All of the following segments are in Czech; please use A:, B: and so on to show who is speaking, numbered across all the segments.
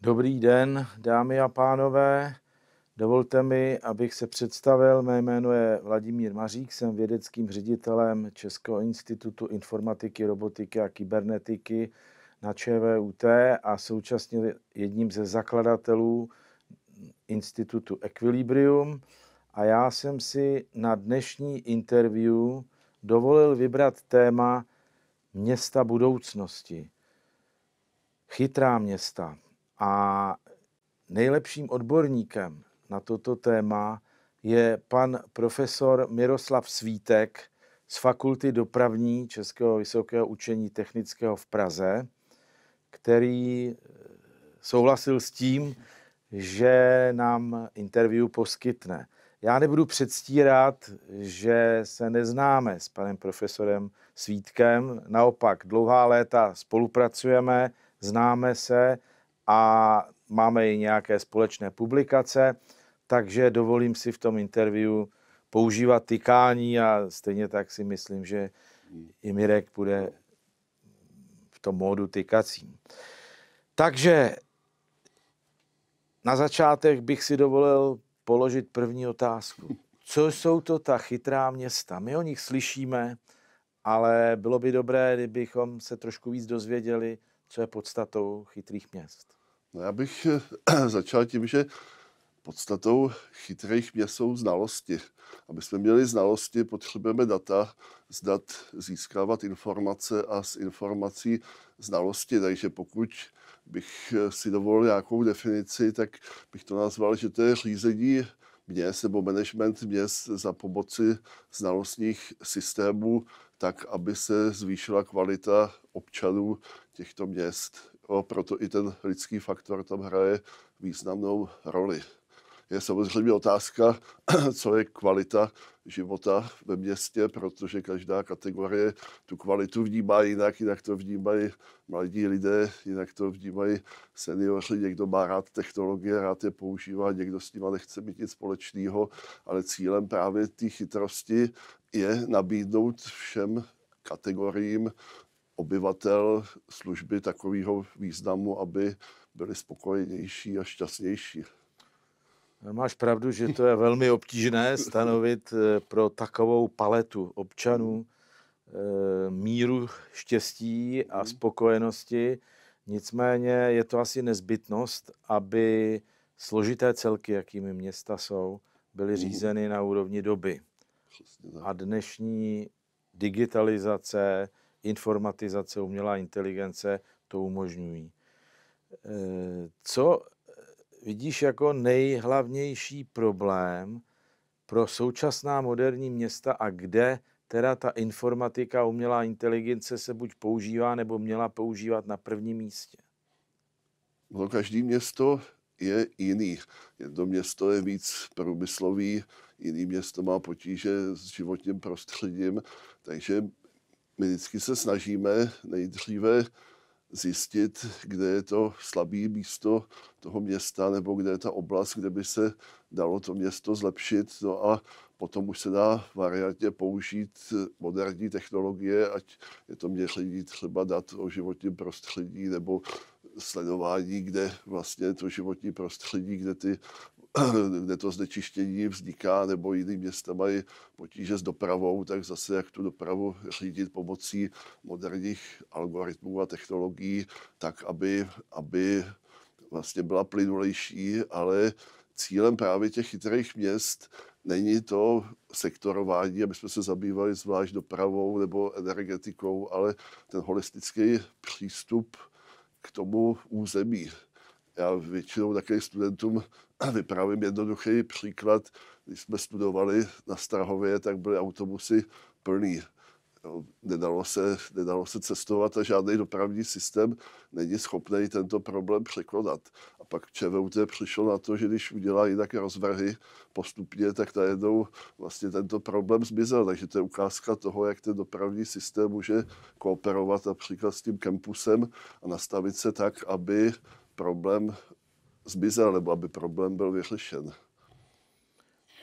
A: Dobrý den, dámy a pánové. Dovolte mi, abych se představil. Mé jméno je Vladimír Mařík, jsem vědeckým ředitelem Českého institutu informatiky, robotiky a kybernetiky na ČVUT a současně jedním ze zakladatelů institutu Equilibrium. A já jsem si na dnešní interview dovolil vybrat téma, města budoucnosti, chytrá města. A nejlepším odborníkem na toto téma je pan profesor Miroslav Svítek z Fakulty dopravní Českého vysokého učení technického v Praze, který eh, souhlasil s tím, že nám interview poskytne. Já nebudu předstírat, že se neznáme s panem profesorem Svítkem. Naopak, dlouhá léta spolupracujeme, známe se a máme i nějaké společné publikace, takže dovolím si v tom interview používat tykání a stejně tak si myslím, že i Mirek bude v tom módu tykacím. Takže na začátek bych si dovolil položit první otázku. Co jsou to ta chytrá města? My o nich slyšíme, ale bylo by dobré, kdybychom se trošku víc dozvěděli, co je podstatou
B: chytrých měst. No já bych eh, začal tím, že podstatou chytrých měst jsou znalosti. Aby jsme měli znalosti, potřebujeme data, z dat získávat informace a z informací znalosti. Takže pokud bych eh, si dovolil nějakou definici, tak bych to nazval, že to je řízení měst nebo management měst za pomoci znalostních systémů, tak, aby se zvýšila kvalita občanů těchto měst. proto i ten lidský faktor tam hraje významnou roli je samozřejmě otázka, co je kvalita života ve městě, protože každá kategorie tu kvalitu vnímá jinak, jinak to vnímají mladí lidé, jinak to vnímají seniori, někdo má rád technologie, rád je používá, někdo s nima nechce mít nic společného, ale cílem právě té chytrosti je nabídnout všem kategoriím obyvatel služby takového významu, aby byli spokojenější a šťastnější. No, máš pravdu, že to je velmi
A: obtížné stanovit eh, pro takovou paletu občanů eh, míru štěstí a mhm. spokojenosti. Nicméně je to asi nezbytnost, aby složité celky, jakými města jsou, byly mhm. řízeny na úrovni doby. A dnešní digitalizace, informatizace, umělá inteligence to umožňují. Eh, co vidíš jako nejhlavnější problém pro současná moderní města a kde teda ta informatika, umělá inteligence se buď používá nebo měla používat na prvním místě?
B: No, každý město je jiný. Jedno město je víc průmyslový, jiný město má potíže s životním prostředím, takže my vždycky se snažíme nejdříve zjistit, kde je to slabé místo toho města nebo kde je ta oblast, kde by se dalo to město zlepšit. No a potom už se dá variantně použít moderní technologie, ať je to měření třeba dat o životním prostředí nebo sledování, kde vlastně to životní prostředí, kde ty to znečištění vzniká, nebo jiným města mají potíže s dopravou, tak zase jak tu dopravu řídit pomocí moderních algoritmů a technologií, tak aby, aby vlastně byla plynulejší, ale cílem právě těch chytrých měst není to sektorování, aby jsme se zabývali zvlášť dopravou nebo energetikou, ale ten holistický přístup k tomu území. Já většinou také studentům vyprávím jednoduchý příklad. Když jsme studovali na Strahově, tak byly autobusy plný. nedalo se, nedalo se cestovat a žádný dopravní systém není schopný tento problém překonat. A pak ČVUT přišlo na to, že když udělá jinak rozvrhy postupně, tak najednou vlastně tento problém zmizel. Takže to je ukázka toho, jak ten dopravní systém může kooperovat například s tím kampusem a nastavit se tak, aby problém zmizel nebo aby problém byl vyřešen.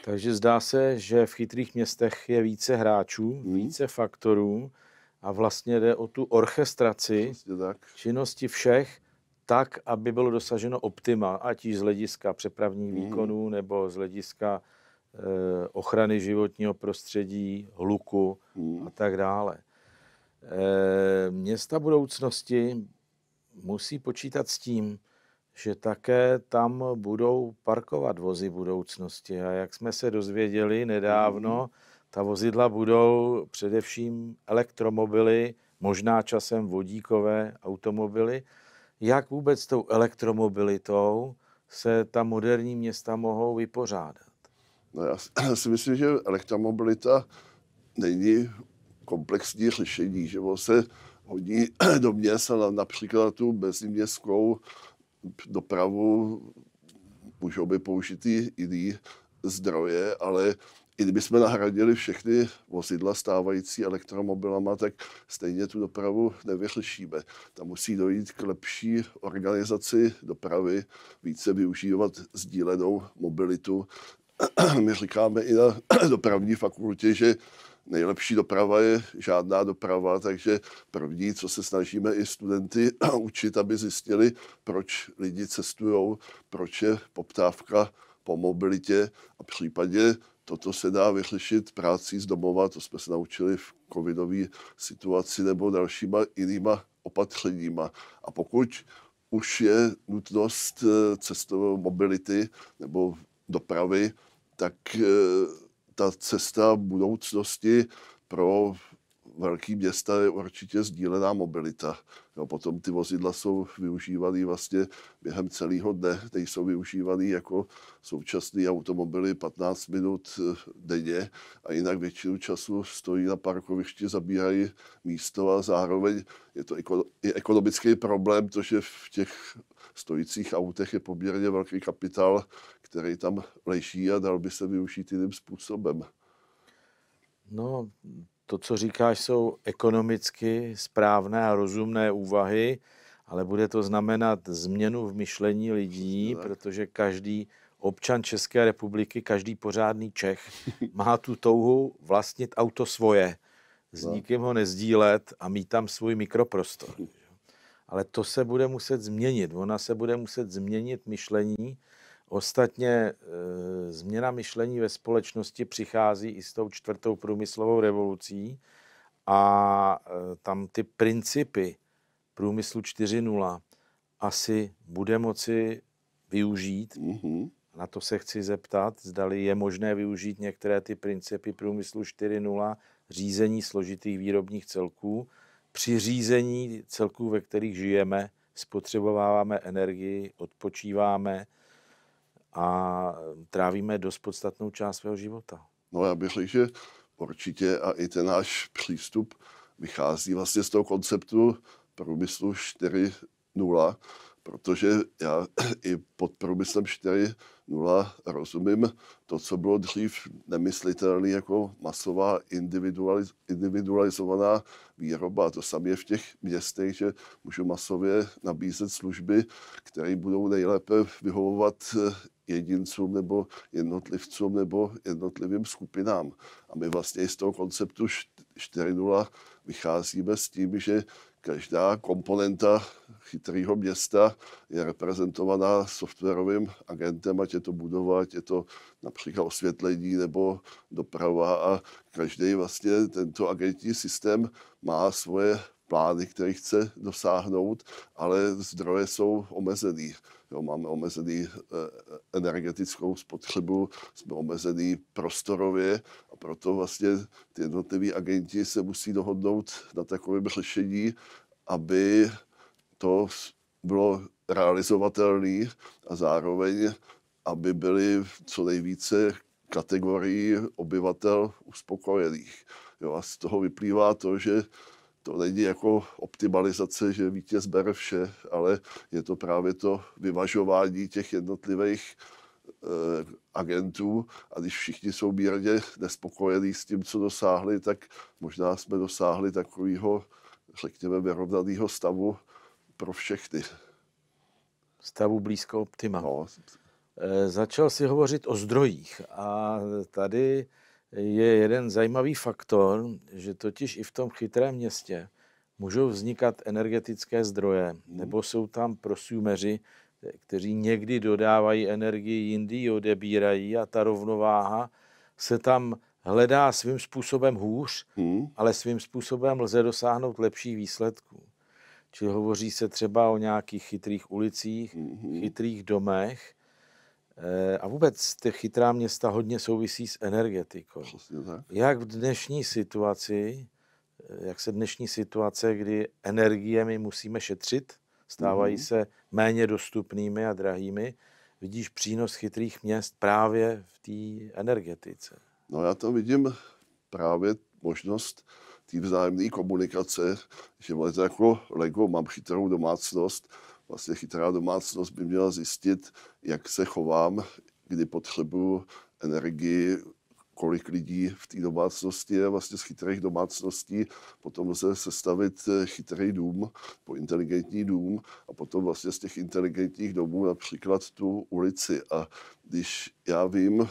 B: Takže
A: zdá se, že v chytrých městech je více hráčů, hmm. více faktorů a vlastně jde o tu orchestraci vlastně tak. činnosti všech tak, aby bylo dosaženo optima, ať již z hlediska přepravních hmm. výkonů nebo z hlediska e, ochrany životního prostředí, hluku hmm. a tak dále. E, města budoucnosti musí počítat s tím, že také tam budou parkovat vozy budoucnosti. A jak jsme se dozvěděli nedávno, mm-hmm. ta vozidla budou především elektromobily, možná časem vodíkové automobily. Jak vůbec s tou elektromobilitou se ta moderní města mohou vypořádat?
B: No já si myslím, že elektromobilita není komplexní řešení, že se hodí do města například tu meziměstskou dopravu, můžou být i jiné zdroje, ale i kdybychom nahradili všechny vozidla stávající elektromobilama, tak stejně tu dopravu nevyřešíme. Tam musí dojít k lepší organizaci dopravy, více využívat sdílenou mobilitu. My říkáme i na dopravní fakultě, že nejlepší doprava je žádná doprava, takže první, co se snažíme i studenty učit, aby zjistili, proč lidi cestují, proč je poptávka po mobilitě a případně toto se dá vyřešit prácí z domova, to jsme se naučili v covidové situaci nebo dalšíma jinýma opatřeníma. A pokud už je nutnost eh, cestové mobility nebo dopravy, tak eh, ta cesta budoucnosti pro velký města je určitě sdílená mobilita. Jo, potom ty vozidla jsou využívané vlastně během celého dne. Teď jsou využívané jako současné automobily 15 minut eh, denně a jinak většinu času stojí na parkovišti, zabíhají místo a zároveň je to i ekonomický problém, to, že v těch stojících autech je poměrně velký kapitál, který tam leží a dal by se využít jiným způsobem. No, to, co říkáš, jsou ekonomicky
A: správné a rozumné úvahy, ale bude to znamenat změnu v myšlení lidí, tak. protože každý občan České republiky, každý pořádný Čech má tu touhu vlastnit auto svoje, s no. nikým ho nezdílet a mít tam svůj mikroprostor. Ale to se bude muset změnit. Ona se bude muset změnit myšlení Ostatně e, změna myšlení ve společnosti přichází i s tou čtvrtou průmyslovou revolucí a e, tam ty principy průmyslu 4.0 asi bude moci využít. Mm-hmm. Na to se chci zeptat, zdali je možné využít některé ty principy průmyslu 4.0, řízení složitých výrobních celků, při řízení celků, ve kterých žijeme, spotřebováváme energii,
B: odpočíváme,
A: a trávíme dost podstatnou část svého života.
B: No já bych řekl, že určitě a i ten náš přístup vychází vlastně z toho konceptu průmyslu 4.0, protože já i pod průmyslem 4.0 rozumím to, co bylo dřív nemyslitelné jako masová individualiz- individualizovaná výroba. to samé je v těch městech, že můžu masově nabízet služby, které budou nejlépe vyhovovat eh, jedincům nebo jednotlivcům nebo jednotlivým skupinám. A my vlastně z toho konceptu 4.0 vycházíme s tím, že každá komponenta chytrého města je reprezentovaná softwarovým agentem, ať je to budova, ať je to například osvětlení nebo doprava a každý vlastně tento agentní systém má svoje plány, které chce dosáhnout, ale zdroje jsou omezený. Jo, máme omezený eh, eh, energetickou spotřebu, jsme omezený prostorově a proto vlastně ty jednotliví agenti se musí dohodnout na takovém řešení, aby to bylo realizovatelné a zároveň, aby byly co nejvíce kategorií obyvatel uspokojených. Jo, a z toho vyplývá to, že to není jako optimalizace, že vítěz bere vše, ale je to právě to vyvažování těch jednotlivých eh, agentů a když všichni jsou mírně nespokojení s tím, co dosáhli, tak možná jsme dosáhli takového, řekněme, vyrovnaného stavu pro všechny. Stavu
A: blízko optima. No. Eh, začal si hovořit o zdrojích a tady je jeden zajímavý faktor, že totiž i v tom chytrém městě můžou vznikat energetické zdroje, mhm. nebo jsou tam prosumeři, kteří někdy dodávají energii, jindy ji odebírají a ta rovnováha se tam hledá svým způsobem hůř, hmm. ale svým způsobem lze dosáhnout lepších výsledků. Čili hovoří se třeba o nějakých chytrých ulicích, hmm. chytrých domech, Eh, a vůbec ty chytrá města hodně souvisí s energetikou. Přesně Jak v dnešní situaci, eh, jak se dnešní situace, kdy energie my musíme šetřit, stávají mm. se méně dostupnými a drahými, vidíš přínos chytrých měst právě v té energetice?
B: No já to vidím právě možnost té vzájemné komunikace, že vlastně jako Lego mám chytrou domácnost, vlastně chytrá domácnost by měla zjistit, jak se chovám, kdy potřebuju energii, kolik lidí v té domácnosti je. Vlastně z chytrých domácností potom lze sestavit eh, chytrý dům, po inteligentní dům a potom vlastně z těch inteligentních domů například tu ulici. A když já vím,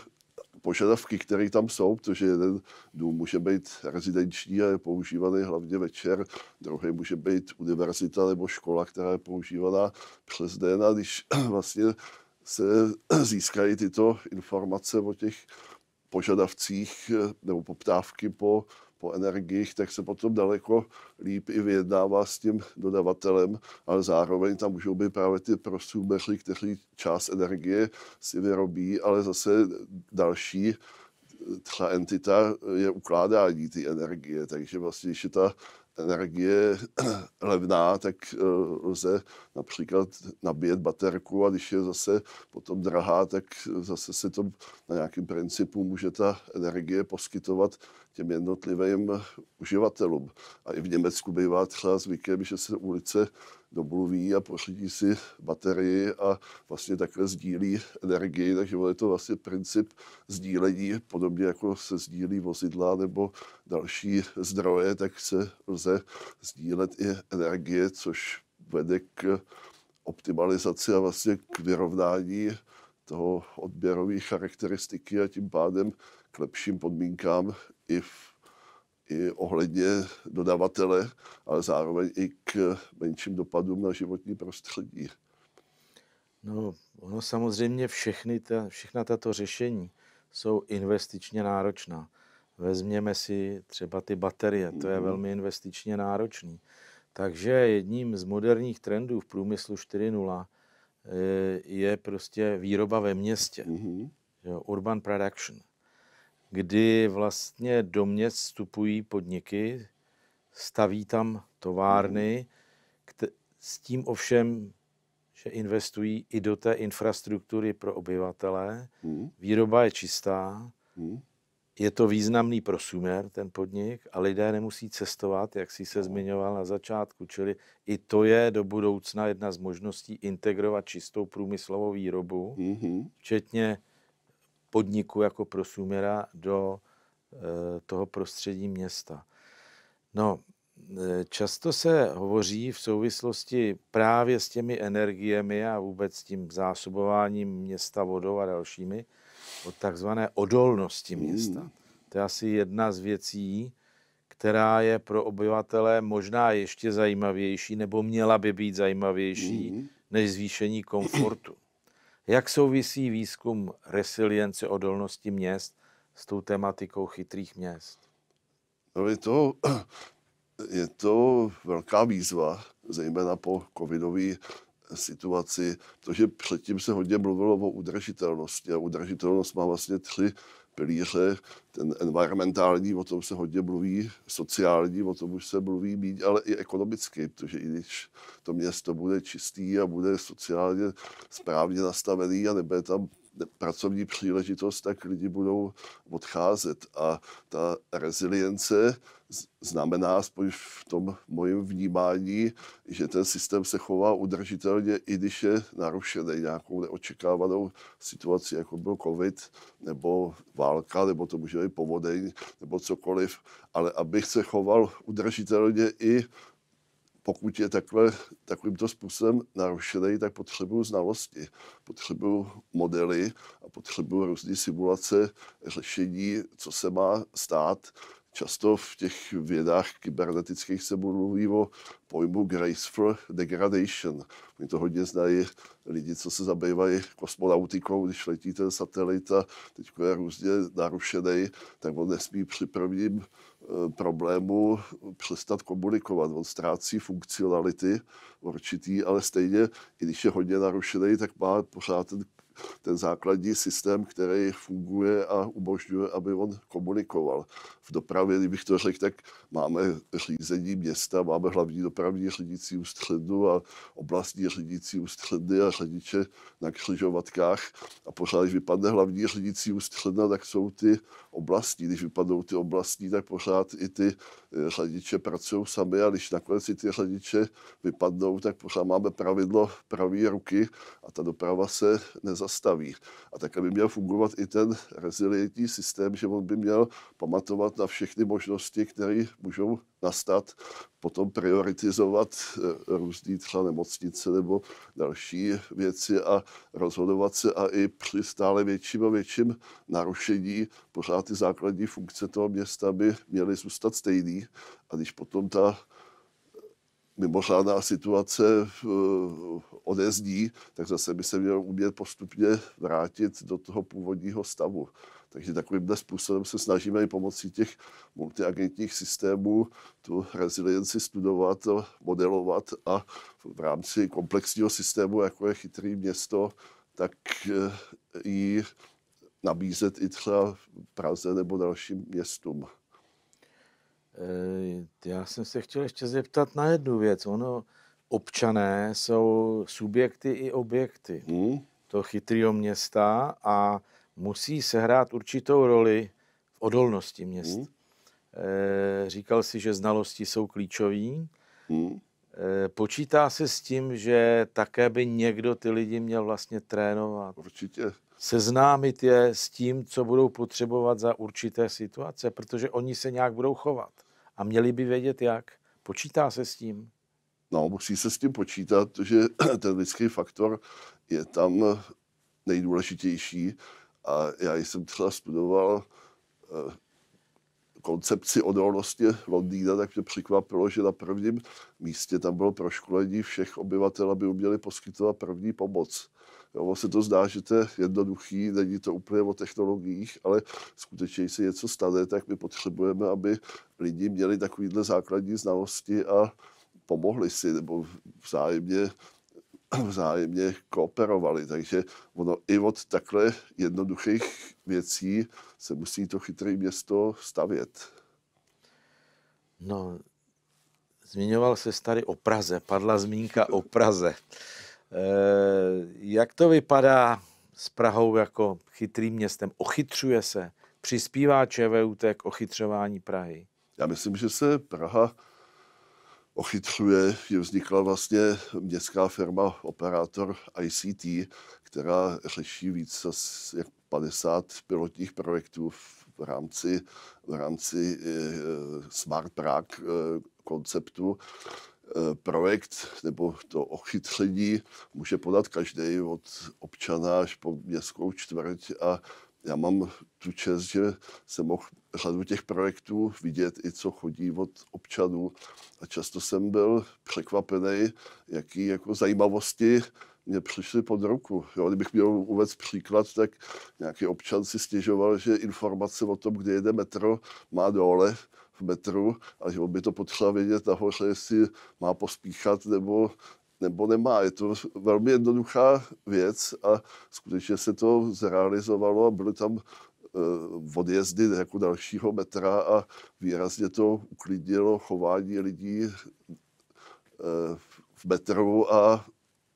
B: požadavky, které tam jsou, protože jeden dům může být rezidenční a je používaný hlavně večer, druhý může být univerzita nebo škola, která je používaná přes den a když vlastně se získají tyto informace o těch požadavcích eh, nebo poptávky po po energiích, tak se potom daleko líp i vyjednává s tím dodavatelem, ale zároveň tam můžou být právě ty prosumeři, kteří část energie si vyrobí, ale zase další třeba entita je ukládání ty energie, takže vlastně, když je ta energie levná, tak eh, lze například nabíjet baterku a když je zase potom drahá, tak zase se to na nějakým principu může ta energie poskytovat těm jednotlivým uživatelům. A i v Německu bývá třeba zvykem, že se ulice domluví a pořídí si baterii a vlastně takhle sdílí energii, takže je to vlastně princip sdílení, podobně jako se sdílí vozidla nebo další zdroje, tak se lze sdílet i energie, což vede k optimalizaci a vlastně k vyrovnání toho odběrových charakteristiky a tím pádem k lepším podmínkám i, v, i ohledně dodavatele, ale zároveň i k menším dopadům na životní prostředí.
A: No, ono samozřejmě všechny ta, všechna tato řešení jsou investičně náročná. Vezměme si třeba ty baterie, to je mhm. velmi investičně náročný. Takže jedním z moderních trendů v průmyslu 4.0 eh, je prostě výroba ve městě. Mhm. Urban production kdy vlastně do měst vstupují podniky, staví tam továrny, mhm. s tím ovšem, že investují i do té infrastruktury pro obyvatele. Mhm. Výroba je čistá, mhm. je to významný prosumer, ten podnik, a lidé nemusí cestovat, jak si se no. zmiňoval na začátku. Čili i to je do budoucna jedna z možností integrovat čistou průmyslovou výrobu, včetně podniku jako prosumera do eh, toho prostředí města. No, eh, často se hovoří v souvislosti právě s těmi energiemi a vůbec tím zásobováním města vodou a dalšími o takzvané odolnosti mm. města. To je asi jedna z věcí, která je pro obyvatele možná ještě zajímavější, nebo měla by být zajímavější, mm. než zvýšení komfortu. Jak souvisí výzkum resilience odolnosti měst s tou tematikou chytrých měst?
B: No je, to, je to velká výzva, zejména po covidové situaci, protože předtím se hodně mluvilo o udržitelnosti a udržitelnost má vlastně tři pilíře, ten environmentální, o tom se hodně mluví, sociální, o tom už se mluví méně, ale i ekonomicky, protože i když to město bude čistý a bude sociálně správně nastavený a nebude tam pracovní příležitost, tak lidi budou odcházet. A ta rezilience znamená, aspoň v tom mojem vnímání, že ten systém se chová udržitelně, i když je narušený nějakou neočekávanou situací, jako byl covid, nebo válka, nebo to může být povodeň, nebo cokoliv, ale abych se choval udržitelně i pokud je takhle, takovýmto způsobem narušený, tak potřebuju znalosti, potřebuju modely a potřebuju různé simulace řešení, co se má stát, Často v těch vědách kybernetických se mluví o pojmu graceful degradation. Oni to hodně znají lidi, co se zabývají kosmonautikou, když letí ten satelit a teď je různě narušený, tak on nesmí při prvním e, problému přestat komunikovat. On ztrácí funkcionality určitý, ale stejně, i když je hodně narušený, tak má pořád ten ten základní systém, který funguje a umožňuje, aby on komunikoval. V dopravě, kdybych to řekl, tak máme řízení města, máme hlavní dopravní řídící ústřednu a oblastní řídící ústředny a řidiče na křižovatkách. A pořád, když vypadne hlavní řídící ústředna, tak jsou ty oblastní. Když vypadnou ty oblastní, tak pořád i ty eh, řidiče pracují sami a když nakonec i ty řidiče vypadnou, tak pořád máme pravidlo pravé ruky a ta doprava se neza nezastaví. A takhle by měl fungovat i ten rezilientní systém, že on by měl pamatovat na všechny možnosti, které můžou nastat, potom prioritizovat eh, různý třeba nemocnice nebo další věci a rozhodovat se a i při stále větším a větším narušení pořád ty základní funkce toho města by měly zůstat stejný. A když potom ta mimořádná situace eh, odezdí, tak zase by se měl umět postupně vrátit do toho původního stavu. Takže takovýmhle způsobem se snažíme i pomocí těch multiagentních systémů tu rezilienci studovat, modelovat a v rámci komplexního systému, jako je chytrý město, tak ji eh, nabízet i třeba Praze nebo dalším městům. Eh, já jsem se chtěl ještě zeptat
A: na jednu věc. Ono, občané jsou subjekty i objekty hmm. To chytrýho města a musí sehrát určitou roli v odolnosti měst. Hmm. Eh, říkal si, že znalosti jsou klíčové. Hmm. Eh, počítá se s tím, že také by někdo ty lidi měl vlastně trénovat. Určitě. Seznámit je s tím, co budou potřebovat za určité situace, protože oni se nějak budou chovat a měli by vědět jak. Počítá se s tím?
B: No, musí se s tím počítat, že ten lidský faktor je tam nejdůležitější. A já jsem třeba studoval eh, koncepci odolnosti Londýna, tak mě překvapilo, že na prvním místě tam bylo proškolení všech obyvatel, aby uměli poskytovat první pomoc. Ono se to zdá, že to je jednoduchý, není to úplně o technologiích, ale skutečně, se něco stane, tak my potřebujeme, aby lidi měli takovýhle základní znalosti a pomohli si nebo vzájemně vzájemně kooperovali. Takže ono i od takhle jednoduchých věcí se musí to chytré město stavět. No, zmiňoval
A: se tady o Praze, padla zmínka o Praze. Eh, jak to vypadá s Prahou jako chytrým městem? Ochytřuje se? Přispívá ČVUT k
B: ochytřování Prahy? Já myslím, že se Praha ochytřuje, je vznikla vlastně městská firma Operátor ICT, která řeší víc jak 50 pilotních projektů v rámci, v rámci eh, Smart Prague eh, konceptu. Eh, projekt nebo to ochytření může podat každý od občana až po městskou čtvrť a já mám tu čest, že jsem mohl řadu těch projektů vidět i co chodí od občanů a často jsem byl překvapený, jaký jako zajímavosti mě přišly pod ruku. Jo, kdybych měl uvést příklad, tak nějaký občan si stěžoval, že informace o tom, kde jede metro, má dole v metru a že on by to potřeba vědět nahoře, jestli má pospíchat nebo, nebo nemá. Je to velmi jednoduchá věc a skutečně se to zrealizovalo a byly tam eh, odjezdy jako dalšího metra a výrazně to uklidnilo chování lidí eh, v metru a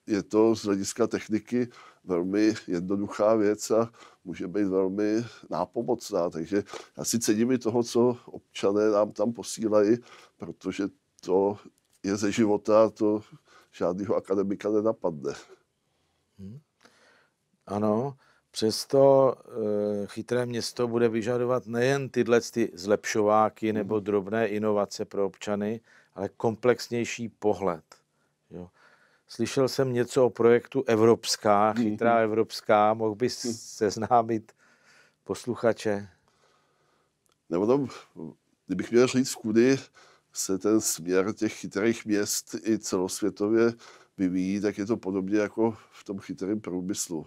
B: je to z hlediska techniky velmi jednoduchá věc a může být velmi nápomocná. Takže já si cením i toho, co občané nám tam posílají, protože to je ze života, to žádného akademika nenapadne. Hmm.
A: Ano, přesto e, chytré město bude vyžadovat nejen tyhle ty zlepšováky nebo hmm. drobné inovace pro občany, ale komplexnější pohled. Slyšel jsem něco o projektu Evropská, mhm. chytrá mm-hmm. Evropská. Mohl bys mhm. seznámit posluchače?
B: Nebo tam, kdybych měl říct, kudy se ten směr těch chytrých měst i celosvětově vyvíjí, tak je to podobně jako v tom chytrém průmyslu,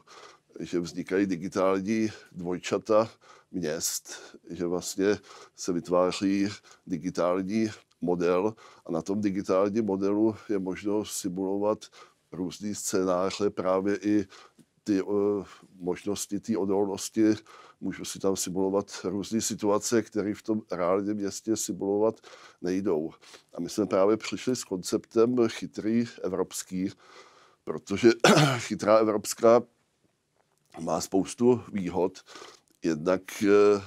B: že vznikají digitální dvojčata měst, že vlastně se vytváří digitální model a na tom digitálním modelu je možno simulovat různý scénáře, právě i ty uh, možnosti, ty odolnosti. Můžu si tam simulovat různé situace, které v tom reálném městě simulovat nejdou. A my jsme právě přišli s konceptem chytrý evropský, protože chytrá evropská má spoustu výhod. Jednak uh,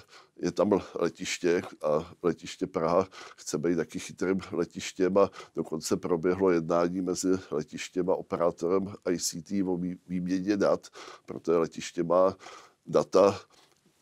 B: je tam letiště a letiště Praha chce být taky chytrým letištěm a dokonce proběhlo jednání mezi letištěm a operátorem ICT o výměně dat, protože letiště má data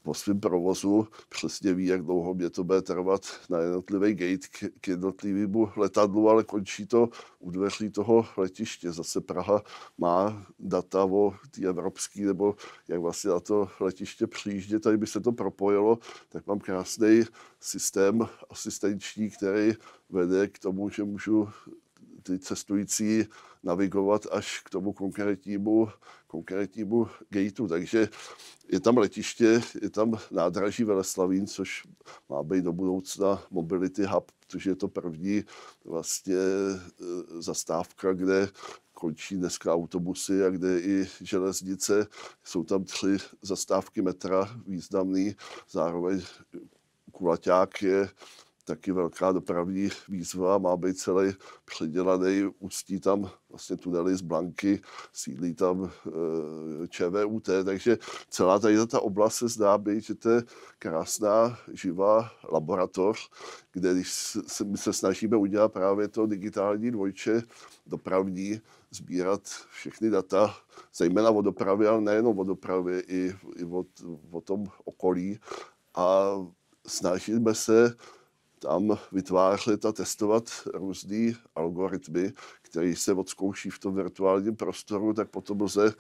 B: po svém provozu přesně ví, jak dlouho mě to bude trvat na jednotlivý gate k, k jednotlivému letadlu, ale končí to u dveří toho letiště. Zase Praha má data o té evropský, nebo jak vlastně na to letiště přijíždět, tady by se to propojilo, tak mám krásný systém asistenční, který vede k tomu, že můžu ty cestující navigovat až k tomu konkrétnímu, konkrétnímu gateu. Takže je tam letiště, je tam nádraží Veleslavín, což má být do budoucna Mobility Hub, protože je to první vlastně e, zastávka, kde končí dneska autobusy a kde i železnice. Jsou tam tři zastávky metra významný, zároveň Kulaťák je taky velká dopravní výzva, má být celý předělaný, ústí tam vlastně tunely z Blanky, sídlí tam e, ČVUT, takže celá tady ta oblast se zdá být, že to je krásná, živá laboratoř, kde když se, my se snažíme udělat právě to digitální dvojče dopravní, sbírat všechny data, zejména o dopravě, ale nejenom o dopravě, i, i o, o tom okolí a snažíme se tam vytvářet a testovat různé algoritmy, které se odzkouší v tom virtuálním prostoru, tak potom lze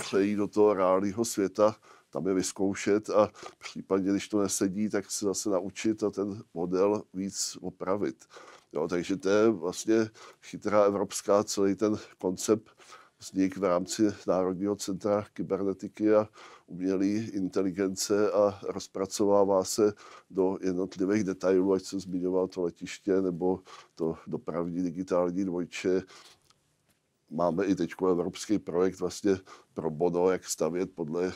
B: přejít do toho reálného světa, tam je vyzkoušet a případně, když to nesedí, tak se zase naučit a ten model víc opravit. Jo, takže to je vlastně chytrá evropská celý ten koncept vznik v rámci Národního centra kybernetiky a umělé inteligence a rozpracovává se do jednotlivých detailů, ať jsem zmiňoval to letiště nebo to dopravní digitální dvojče, máme i teď evropský projekt vlastně pro Bono, jak stavět podle,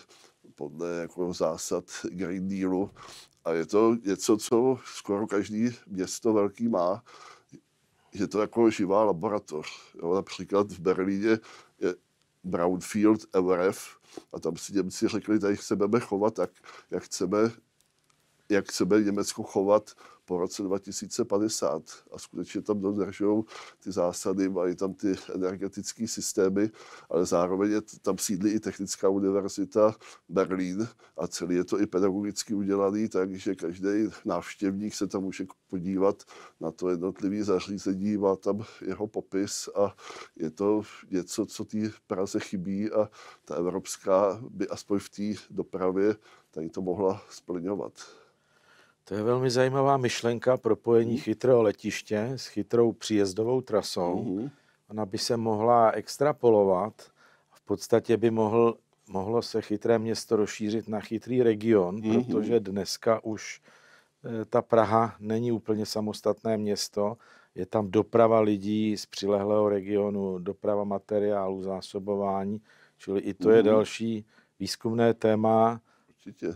B: podle jako zásad Green Dealu. A je to něco, co skoro každý město velký má. Je to jako živá laboratoř. Jo, například v Berlíně Brownfield, MRF, a tam si Němci řekli, tady chceme chovat tak, jak chceme, jak chceme Německo chovat po roce 2050 a skutečně tam dodržují ty zásady, mají tam ty energetické systémy, ale zároveň je, tam sídlí i Technická univerzita Berlín a celý je to i pedagogicky udělaný, takže každý návštěvník se tam může podívat na to jednotlivé zařízení, má tam jeho popis a je to něco, co té Praze chybí a ta evropská by aspoň v té dopravě tady to mohla splňovat.
A: To je velmi zajímavá myšlenka propojení mhm. chytrého letiště s chytrou příjezdovou trasou. hmm Ona by se mohla extrapolovat. V podstatě by mohl, mohlo se chytré město rozšířit na chytrý region, hmm protože dneska už eh, ta Praha není úplně samostatné město. Je tam doprava lidí z přilehlého regionu, doprava materiálu, zásobování, čili i to hmm je mhm. další výzkumné téma. Určitě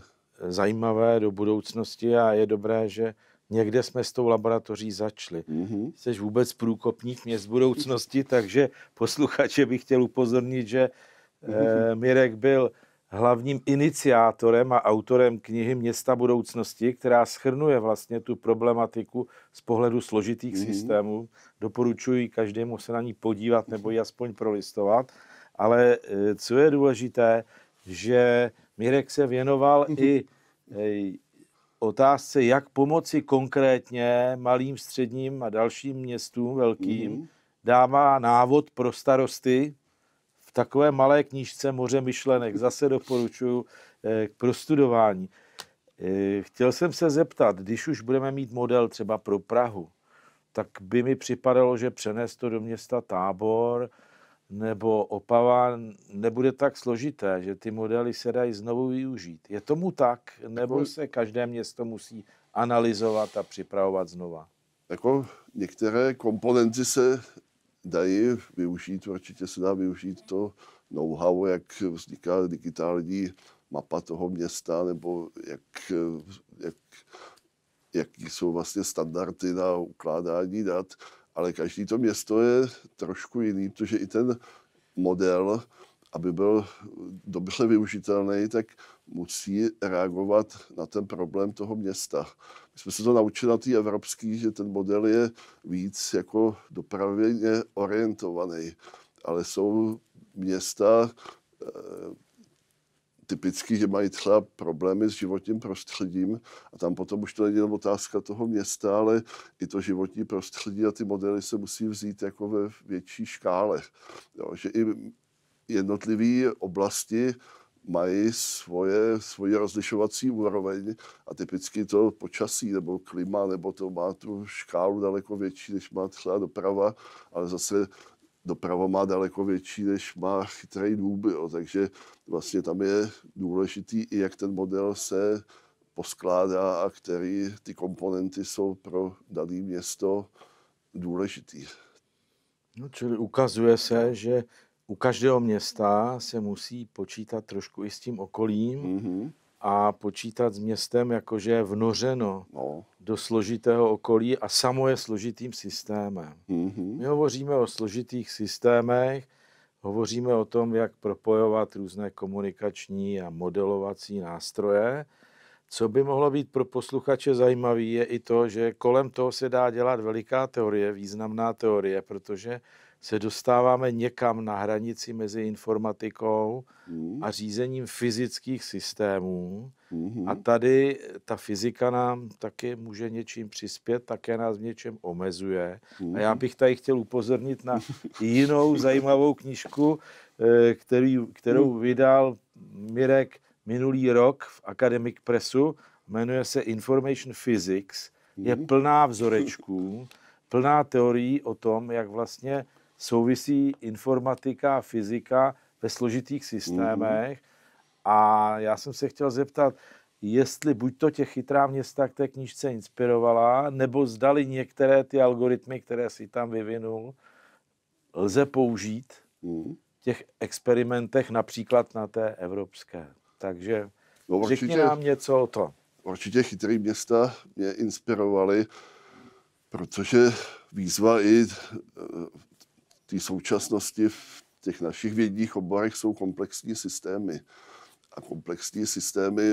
A: zajímavé do budoucnosti a je dobré, že někde jsme s tou laboratoří začali. Mm-hmm. Jsi vůbec průkopník měst budoucnosti, takže posluchače bych chtěl upozornit, že mm-hmm. eh, Mirek byl hlavním iniciátorem a autorem knihy Města budoucnosti, která schrnuje vlastně tu problematiku z pohledu složitých mm-hmm. systémů. Doporučuji každému se na ní podívat nebo ji mhm. aspoň prolistovat. Ale eh, co je důležité, že Mirek se věnoval mhm. i otázce, jak pomoci konkrétně malým, středním a dalším městům velkým. Mm-hmm. Dává návod pro starosty v takové malé knížce Moře myšlenek. Zase doporučuji eh, k prostudování. Eh, chtěl jsem se zeptat, když už budeme mít model třeba pro Prahu, tak by mi připadalo, že přenést to do města Tábor, nebo Opava nebude tak složité, že ty modely se dají znovu využít. Je tomu tak, nebo se každé město musí analyzovat a připravovat znova?
B: Jako některé komponenty se dají využít, určitě se dá využít to know-how, jak vzniká digitální mapa toho města, nebo jak, jak jaký jsou vlastně standardy na ukládání dat, ale každý to město je trošku jiný, protože i ten model, aby byl dobře využitelný, tak musí reagovat na ten problém toho města. My jsme se to naučili na té evropské, že ten model je víc jako dopravně orientovaný, ale jsou města, eh, typický, že mají třeba problémy s životním prostředím a tam potom už to není jenom otázka toho města, ale i to životní prostředí a ty modely se musí vzít jako ve větší škále. Jo, že i jednotlivé oblasti mají svoje, svoji rozlišovací úroveň a typicky to počasí nebo klima, nebo to má tu škálu daleko větší, než má třeba doprava, ale zase doprava má daleko větší, než má chytrý dům, Jo. Takže vlastně tam je důležitý i jak ten model se poskládá a který ty komponenty jsou pro dané město důležitý. No, čili ukazuje
A: se, že u každého města se musí počítat trošku i s tím okolím, mm-hmm a počítat s městem, jakože je vnořeno no. do složitého okolí a samo je složitým systémem. Mm-hmm. My hovoříme o složitých systémech, hovoříme o tom, jak propojovat různé komunikační a modelovací nástroje. Co by mohlo být pro posluchače zajímavé, je i to, že kolem toho se dá dělat veliká teorie, významná teorie, protože se dostáváme někam na hranici mezi informatikou mm. a řízením fyzických systémů. Mm. A hmm. tady eh, ta fyzika nám také může něčím přispět, také nás v něčem omezuje. Mm. A já hmm. bych tady chtěl upozornit na jinou zajímavou knížku, který, eh, kterou hmm. vydal Mirek minulý rok v Academic Pressu. Jmenuje se Information Physics. Je plná vzorečků, plná teorií o tom, jak vlastně souvisí informatika a fyzika ve složitých systémech. Mm-hmm. A já jsem se chtěl zeptat, jestli buď to tě chytrá města k té knížce inspirovala, nebo zdali některé ty algoritmy, které si tam vyvinul, lze použít mm-hmm. v těch experimentech, například na té evropské. Takže
B: no, určitě, řekni nám něco o to. Určitě chytrý města mě inspirovaly, protože výzva i eh, té současnosti v těch našich vědních oborech jsou komplexní systémy. A komplexní systémy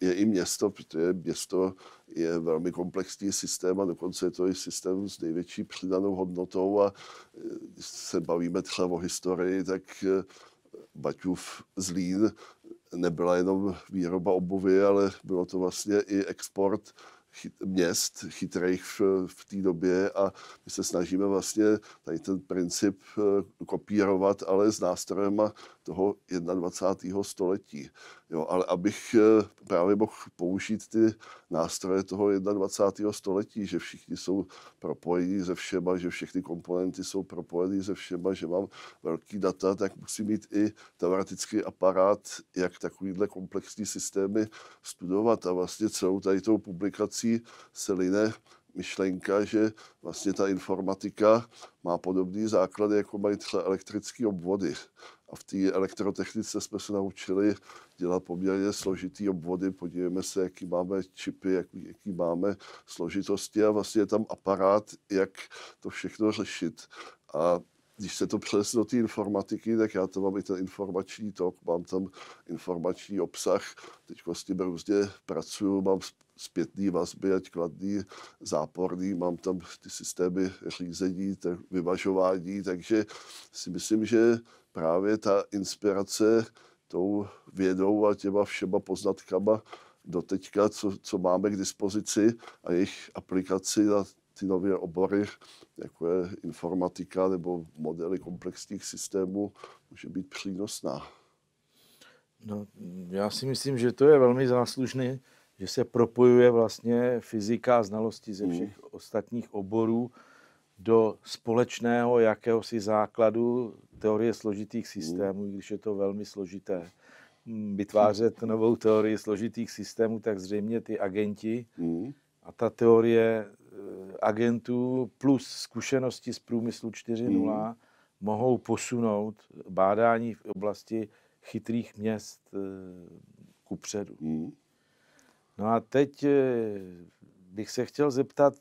B: je i město, protože město je velmi komplexní systém a dokonce je to i systém s největší přidanou hodnotou a e, když se bavíme třeba o historii, tak e, Baťův Zlín nebyla jenom výroba obuvy, ale bylo to vlastně i export chyt, měst chytrých v, v té době a my se snažíme vlastně tady ten princip eh, kopírovat, ale s nástrojem toho 21. století. Jo, ale abych eh, právě mohl použít ty nástroje toho 21. století, že všichni jsou propojení ze všema, že všechny komponenty jsou propojení ze všema, že mám velký data, tak musím mít i teoretický aparát, jak takovýhle komplexní systémy studovat. A vlastně celou tady tou publikací se line myšlenka, že vlastně ta informatika má podobný základ, jako mají třeba elektrické obvody. A v té elektrotechnice jsme se naučili dělat poměrně složitý obvody. Podívejme se, jaký máme čipy, jaký, jaký máme složitosti a vlastně je tam aparát, jak to všechno řešit. A když se to přes do té informatiky, tak já to mám i ten informační tok, mám tam informační obsah, teď s tím různě pracuju, mám zpětný vazby, ať kladný, záporný, mám tam ty systémy řízení, vyvažování, takže si myslím, že právě ta inspirace tou vědou a těma všema poznatkama do teďka, co, co máme k dispozici a jejich aplikaci na ty nové obory, jako je informatika nebo modely komplexních systémů, může být přínosná. No, já
A: si myslím, že to je velmi záslužné, že se propojuje vlastně fyzika a znalosti ze hmm. všech mm. ostatních oborů do společného jakéhosi základu teorie složitých systémů, když je to velmi složité. Hmm, vytvářet novou teorii složitých systémů, tak zřejmě ty agenti hmm. a ta teorie eh, agentů plus zkušenosti z průmyslu 4.0 hmm. mohou posunout bádání v oblasti chytrých měst eh, kupředu. No a teď eh, bych se chtěl zeptat,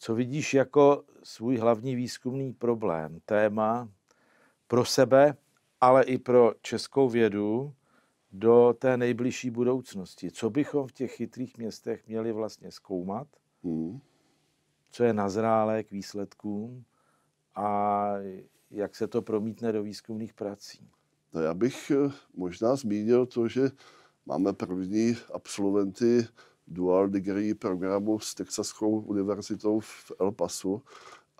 A: co vidíš jako svůj hlavní výzkumný problém, téma pro sebe, ale i pro českou vědu do té nejbližší budoucnosti. Co bychom v těch chytrých městech měli vlastně zkoumat, hmm. co je nazrálé k výsledkům a jak se to promítne do výzkumných prací.
B: No já bych eh, možná zmínil to, že máme první absolventy dual degree programu s Texaskou univerzitou v El Pasu.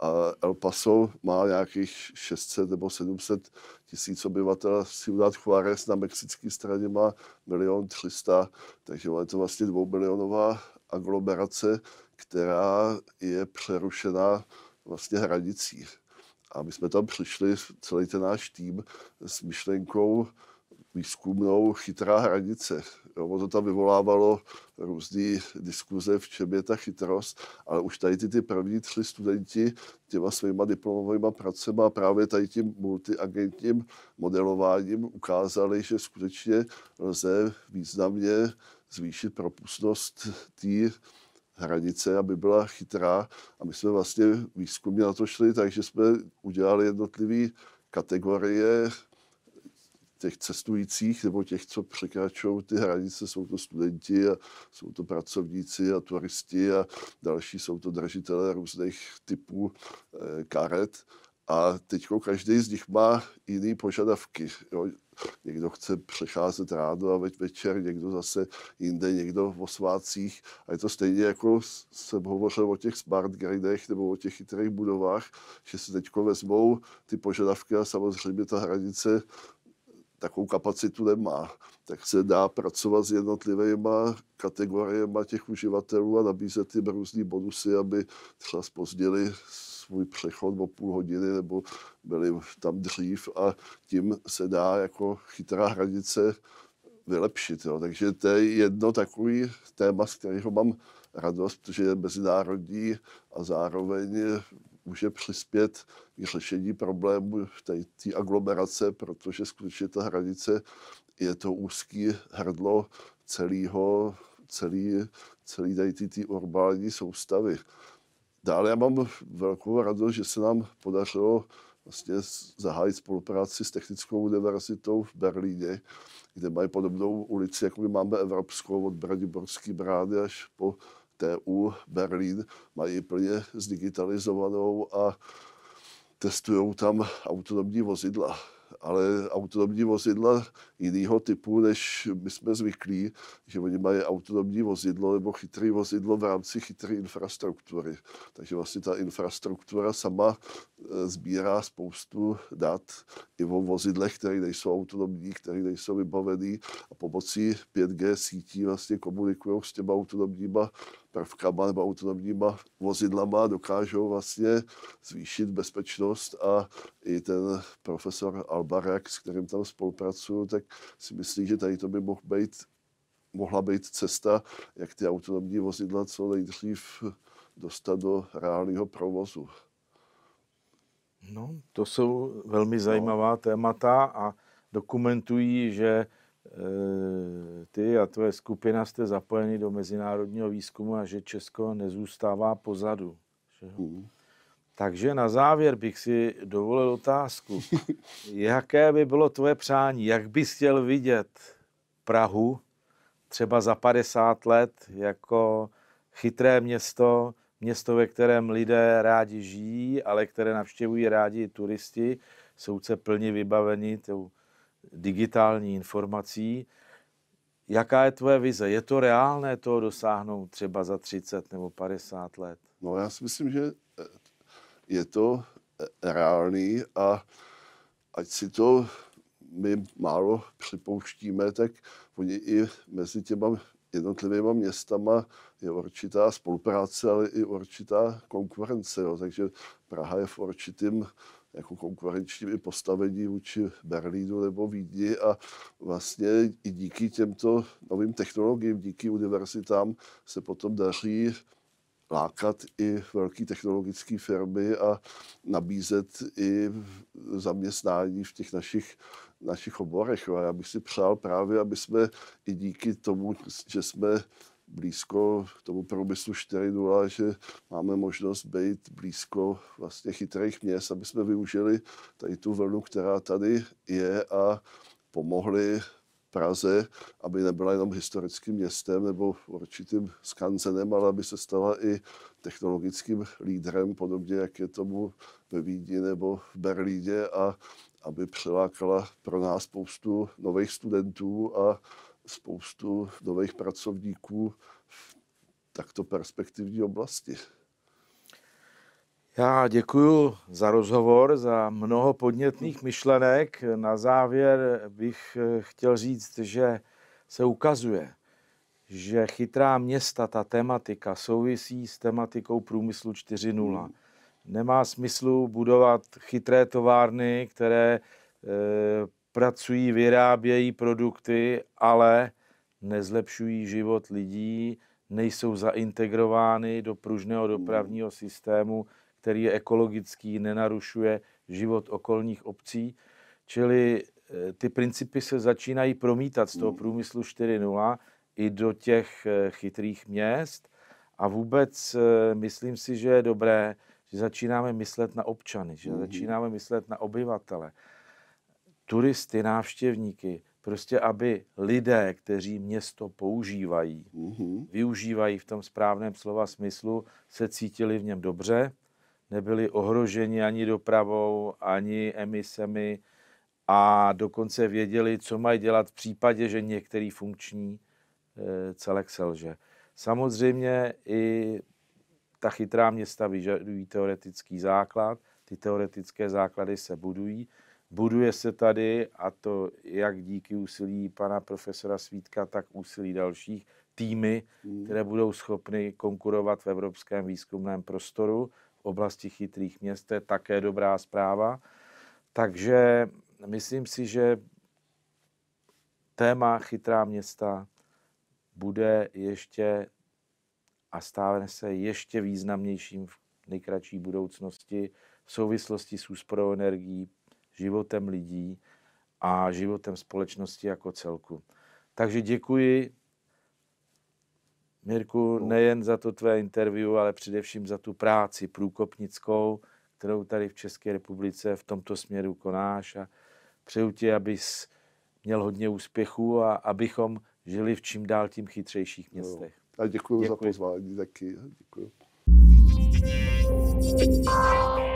B: A El Paso má nějakých 600 nebo 700 tisíc obyvatel, Ciudad Juárez na mexické straně má milion 300, takže je to vlastně dvoumilionová aglomerace, která je přerušená vlastně hranicí. A my jsme tam přišli, celý ten náš tým, s myšlenkou výzkumnou chytrá hranice. Jo, ono tam vyvolávalo různé diskuze, v čem je ta chytrost, ale už tady ty, ty první tři studenti těma svýma diplomovými pracema právě tady tím multiagentním modelováním ukázali, že skutečně lze významně zvýšit propustnost té hranice, aby byla chytrá. A my jsme vlastně výzkumně na to šli, takže jsme udělali jednotlivé kategorie těch cestujících nebo těch, co překračují ty hranice, jsou to studenti a jsou to pracovníci a turisti a další jsou to držitelé různých typů eh, karet. A teď každý z nich má jiné požadavky. Jo. Někdo chce přecházet ráno a ve, večer, někdo zase jinde, někdo v osvácích. A je to stejně, jako jsem hovořil o těch smart gridech nebo o těch chytrých budovách, že se teď vezmou ty požadavky a samozřejmě ta hranice takovou kapacitu nemá, tak se dá pracovat s jednotlivými kategoriemi těch uživatelů a nabízet jim různé bonusy, aby třeba spozdili svůj přechod o půl hodiny nebo byli tam dřív a tím se dá jako chytrá hranice vylepšit. Jo. Takže to je jedno takový téma, z kterého mám radost, protože je mezinárodní a zároveň může přispět k řešení problému té aglomerace, protože skutečně ta hranice je to úzký hrdlo celého, celý, celý tady ty, ty urbální soustavy. Dále já mám velkou radost, že se nám podařilo vlastně zahájit spolupráci s Technickou univerzitou v Berlíně, kde mají podobnou ulici, jako my máme evropskou od Braniborské brány až po TU Berlín mají plně zdigitalizovanou a testují tam autonomní vozidla. Ale autonomní vozidla jiného typu, než my jsme zvyklí, že oni mají autonomní vozidlo nebo chytré vozidlo v rámci chytré infrastruktury. Takže vlastně ta infrastruktura sama e, sbírá spoustu dat i o vozidlech, které nejsou autonomní, které nejsou vybavený a pomocí 5G sítí vlastně komunikují s těma autonomníma prvkama nebo autonomníma vozidlama dokážou vlastně zvýšit bezpečnost a i ten profesor Albarek, s kterým tam spolupracuju, tak si myslí, že tady to by mohl být, mohla být cesta, jak ty autonomní vozidla co nejdřív dostat do reálného provozu.
A: No, to jsou velmi zajímavá no. témata a dokumentují, že Eh, ty a tvoje skupina jste zapojeni do mezinárodního výzkumu a že Česko nezůstává pozadu. Že? Mm. Takže na závěr bych si dovolil otázku. Jaké by bylo tvoje přání? Jak bys chtěl vidět Prahu třeba za 50 let jako chytré město, město, ve kterém lidé rádi žijí, ale které navštěvují rádi turisti, jsou se plně vybaveni tou digitální informací. Jaká je tvoje vize? Je to reálné toho dosáhnout třeba za 30 nebo 50 let?
B: No já si myslím, že eh, je to eh, reálný a ať si to my málo připouštíme, tak oni i mezi těma jednotlivýma městama je určitá spolupráce, ale i určitá konkurence. Jo. Takže Praha je v určitém jako konkurenčními postavení vůči Berlínu nebo Vídni a vlastně i díky těmto novým technologiím, díky univerzitám se potom daří lákat i velké technologické firmy a nabízet i zaměstnání v těch našich, našich oborech. No a já bych si přál právě, aby jsme i díky tomu, že jsme blízko tomu průmyslu 4.0, že máme možnost být blízko vlastně chytrých měst, aby jsme využili tady tu vlnu, která tady je a pomohli Praze, aby nebyla jenom historickým městem nebo určitým skanzenem, ale aby se stala i technologickým lídrem, podobně jak je tomu ve Vídni nebo v Berlíně a aby přilákala pro nás spoustu nových studentů a spoustu nových pracovníků v takto perspektivní oblasti. Já děkuji za rozhovor,
A: za mnoho podnětných myšlenek. Na závěr bych eh, chtěl říct, že se ukazuje, že chytrá města, ta tematika souvisí s tematikou průmyslu 4.0. Hmm. Nemá smyslu budovat chytré továrny, které eh, pracují, vyrábějí produkty, ale nezlepšují život lidí, nejsou zaintegrovány do pružného hmm. dopravního systému, který je ekologický, nenarušuje život okolních obcí. Čili eh, ty principy se začínají promítat z toho hmm. průmyslu 4.0 i do těch eh, chytrých měst. A vůbec eh, myslím si, že je dobré, že začínáme myslet na občany, že hmm. začínáme myslet na obyvatele turisty, návštěvníky, prostě aby lidé, kteří město používají, mm-hmm. využívají v tom správném slova smyslu, se cítili v něm dobře, nebyli ohroženi ani dopravou, ani emisemi a dokonce věděli, co mají dělat v případě, že některý funkční eh, celek selže. Samozřejmě i ta chytrá města vyžadují teoretický základ, ty teoretické základy se budují, Buduje se tady, a to jak díky úsilí pana profesora Svítka, tak úsilí dalších, týmy, hmm. které budou schopny konkurovat v evropském výzkumném prostoru v oblasti chytrých měst. To je také dobrá zpráva. Takže myslím si, že téma chytrá města bude ještě a stále se ještě významnějším v nejkratší budoucnosti v souvislosti s úsporou energií, životem lidí a životem společnosti jako celku. Takže děkuji, Mirku, nejen za to tvé interview, ale především za tu práci průkopnickou, kterou tady v České republice v tomto směru konáš a přeju ti, abys měl hodně úspěchů a abychom žili v čím dál tím chytřejších městech. No, a děkuji za
B: pozvání taky.
A: Děkuji.